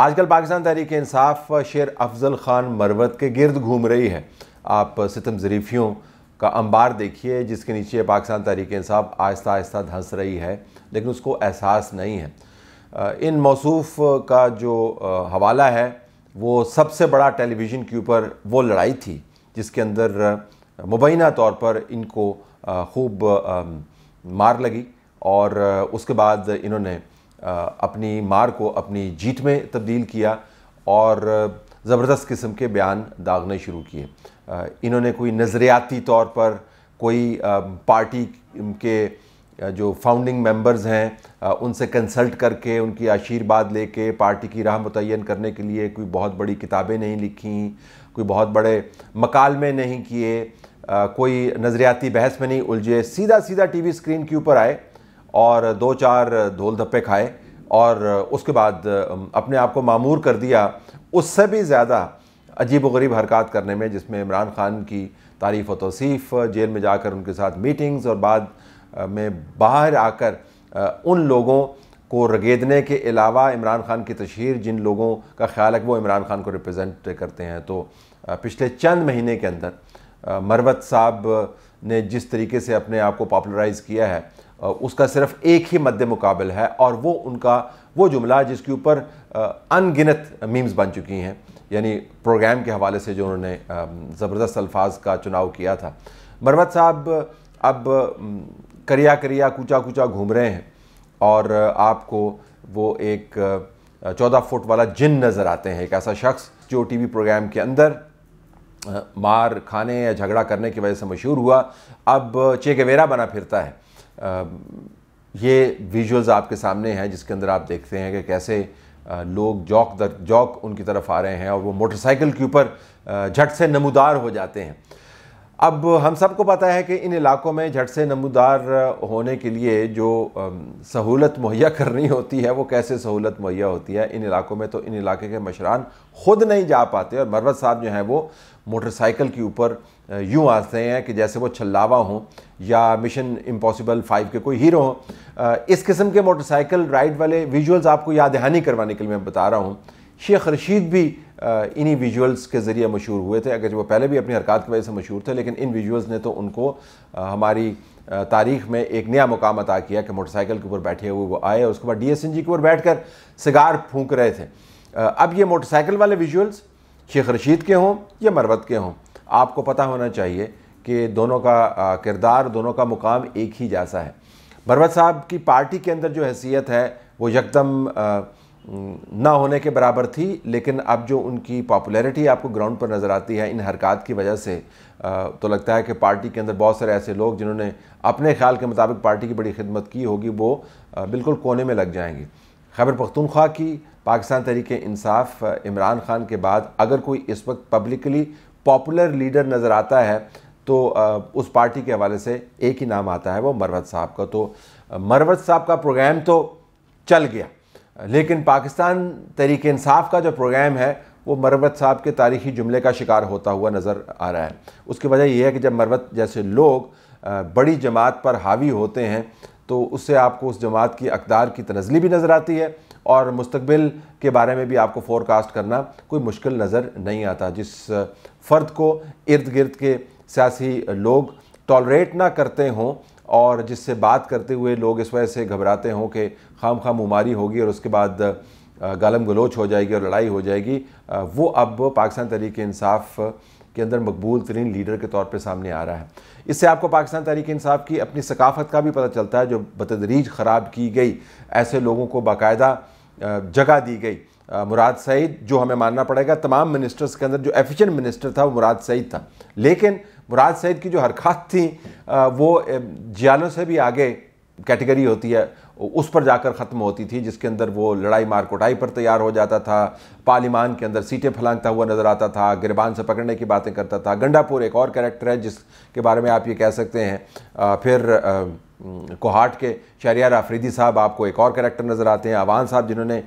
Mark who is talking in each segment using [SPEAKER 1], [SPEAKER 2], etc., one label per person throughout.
[SPEAKER 1] आजकल पाकिस्तान तहरीक इंसाफ शेर अफजल ख़ान मरवत के गिरद घूम रही है आप सितम ज़रीफियों का अंबार देखिए जिसके नीचे पाकिस्तान तहरीक इंसाफ आहिस्ता आहिस्ता धंस रही है लेकिन उसको एहसास नहीं है इन मौसूफ का जो हवाला है वो सबसे बड़ा टेलीविज़न के ऊपर वो लड़ाई थी जिसके अंदर मुबैना तौर पर इनको खूब मार लगी और उसके बाद इन्होंने अपनी मार को अपनी जीत में तब्दील किया और ज़बरदस्त किस्म के बयान दागने शुरू किए इन्होंने कोई नज़रियाती तौर पर कोई पार्टी के जो फाउंडिंग मेंबर्स हैं उनसे कंसल्ट करके उनकी आशीर्वाद लेके पार्टी की राह मुतन करने के लिए कोई बहुत बड़ी किताबें नहीं लिखी कोई बहुत बड़े मकालमे नहीं किए कोई नज़रियाती बहस में नहीं उलझे सीधा सीधा टीवी स्क्रीन के ऊपर आए और दो चार धोल धप्पे खाए और उसके बाद अपने आप को मामूर कर दिया उससे भी ज़्यादा अजीब गरीब हरकत करने में जिसमें इमरान खान की तारीफ़ व तोसीफ़ जेल में जाकर उनके साथ मीटिंग्स और बाद में बाहर आकर उन लोगों को रगेदने के अलावा इमरान खान की तशहर जिन लोगों का ख्याल है वो इमरान खान को रिप्रेजेंट करते हैं तो पिछले चंद महीने के अंदर मरवत साहब ने जिस तरीके से अपने आप को पॉपुलराइज़ किया है उसका सिर्फ एक ही मद्दे मुकाबल है और वो उनका वो जुमला जिसके ऊपर अनगिनत मीम्स बन चुकी हैं यानी प्रोग्राम के हवाले से जो उन्होंने ज़बरदस्त अल्फाज का चुनाव किया था मरवत साहब अब करिया करिया कूचा कूचा घूम रहे हैं और आपको वो एक चौदह फुट वाला जिन नज़र आते हैं एक ऐसा शख्स जो टीवी प्रोग्राम के अंदर मार खाने या झगड़ा करने की वजह से मशहूर हुआ अब चेगवेरा बना फिरता है ये विजुअल्स आपके सामने हैं जिसके अंदर आप देखते हैं कि कैसे लोग जौक दर जौक उनकी तरफ आ रहे हैं और वो मोटरसाइकिल के ऊपर झट से नमूदार हो जाते हैं अब हम सबको पता है कि इन इलाकों में झट से नमूदार होने के लिए जो सहूलत मुहैया करनी होती है वो कैसे सहूलत मुहैया होती है इन इलाकों में तो इन इलाके के मशरान ख़ुद नहीं जा पाते और मरवत साहब जो हैं वो मोटरसाइकिल के ऊपर यूँ आते हैं कि जैसे वो छलावा हों या मिशन इम्पॉसिबल फाइव के कोई हीरो हों इस किस्म के मोटरसाइकिल राइड वाले विजुअल्स आपको याद दहानी करवाने के लिए मैं बता रहा हूँ शेख रशीद भी इन्हीं विजुअल्स के ज़रिए मशहूर हुए थे अगर वो पहले भी अपनी हरकत की वजह से मशहूर थे लेकिन इन विजुअल्स ने तो उनको हमारी तारीख में एक नया मुकाम अता किया कि मोटरसाइकिल के ऊपर बैठे हुए वो आए और उसके बाद जी के ऊपर कर सिगार फूँक रहे थे अब ये मोटरसाइकिल वाले विजुअल्स शेख रशीद के हों या मरवत के हों आपको पता होना चाहिए कि दोनों का किरदार दोनों का मुकाम एक ही जैसा है मरवत साहब की पार्टी के अंदर जो हैसियत है वो यकदम ना होने के बराबर थी लेकिन अब जो उनकी पॉपुलैरिटी आपको ग्राउंड पर नज़र आती है इन हरकत की वजह से तो लगता है कि पार्टी के अंदर बहुत सारे ऐसे लोग जिन्होंने अपने ख्याल के मुताबिक पार्टी की बड़ी खिदमत की होगी वो बिल्कुल कोने में लग जाएंगी खैबर पख्तूनख्वा की पाकिस्तान तहरीक इंसाफ इमरान खान के बाद अगर कोई इस वक्त पब्लिकली पॉपुलर लीडर नज़र आता है तो उस पार्टी के हवाले से एक ही नाम आता है वो मरवत साहब का तो मरवत साहब का प्रोग्राम तो चल गया लेकिन पाकिस्तान तहरीक इंसाफ का जो प्रोग्राम है वो मरवत साहब के तारीखी जुमले का शिकार होता हुआ नज़र आ रहा है उसकी वजह यह है कि जब मरवत जैसे लोग बड़ी जमात पर हावी होते हैं तो उससे आपको उस जमात की अकदार की तनजली भी नज़र आती है और मुस्तबिल के बारे में भी आपको फोरकास्ट करना कोई मुश्किल नज़र नहीं आता जिस फ़र्द को इर्द गिर्द के सियासी लोग टॉलरेट ना करते हों और जिससे बात करते हुए लोग इस वजह से घबराते हों कि खाम खाम उमारी होगी और उसके बाद गालम गलोच हो जाएगी और लड़ाई हो जाएगी वो अब पाकिस्तान तहरीक इंसाफ के अंदर मकबूल तरीन लीडर के तौर पर सामने आ रहा है इससे आपको पाकिस्तान तहरीक इंसाफ की अपनी सकाफत का भी पता चलता है जो बतदरीज ख़राब की गई ऐसे लोगों को बाकायदा जगह दी गई मुराद सईद जो हमें मानना पड़ेगा तमाम मिनिस्टर्स के अंदर जो एफिशिएंट मिनिस्टर था वो मुराद सईद था लेकिन मुराद सईद की जो हरकत थी वो जियालों से भी आगे कैटेगरी होती है उस पर जाकर ख़त्म होती थी जिसके अंदर वो लड़ाई मार कोटाई पर तैयार हो जाता था पार्लिमान के अंदर सीटें फलांगता हुआ नज़र आता था गिरबान से पकड़ने की बातें करता था गंडापुर एक और कैरेक्टर है जिसके बारे में आप ये कह सकते हैं आ, फिर आ, कोहाट के शहरियार आफरीदी साहब आपको एक और कैरेक्टर नज़र आते हैं अवान साहब जिन्होंने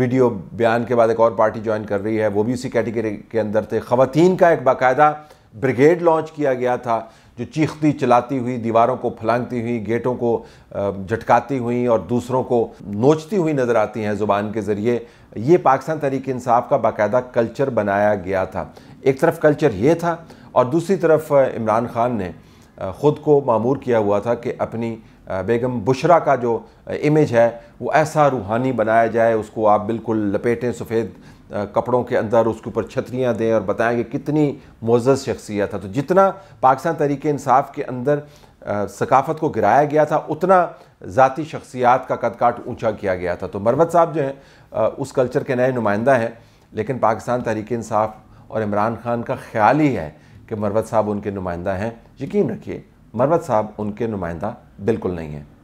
[SPEAKER 1] वीडियो बयान के बाद एक और पार्टी ज्वाइन कर रही है वो भी उसी कैटेगरी के अंदर थे ख़वान का एक बाकायदा ब्रिगेड लॉन्च किया गया था जो चीखती चलाती हुई दीवारों को फलांगती हुई गेटों को झटकाती हुई और दूसरों को नोचती हुई नज़र आती हैं ज़ुबान के ज़रिए ये पाकिस्तान तहरीक इंसाफ का बाकायदा कल्चर बनाया गया था एक तरफ कल्चर ये था और दूसरी तरफ इमरान खान ने ख़ुद को मामूर किया हुआ था कि अपनी बेगम बुशरा का जो इमेज है वो ऐसा रूहानी बनाया जाए उसको आप बिल्कुल लपेटें सफ़ेद कपड़ों के अंदर उसके ऊपर छतरियाँ दें और बताएं कि कितनी मोज़ शख्सियत है तो जितना पाकिस्तान तरीक इंसाफ के अंदर सकाफ़त को गिराया गया था उतना ज़ाती शख्सियात का कदकाट ऊँचा किया गया था तो मरवत साहब जो हैं उस कल्चर के नए नुमाइंदा हैं लेकिन पाकिस्तान तरीक इंसाफ और इमरान खान का ख्याल ही है कि मरवत साहब उनके नुमाइंदा हैं यकीन रखिए मरवत साहब उनके नुमाइंदा बिल्कुल नहीं हैं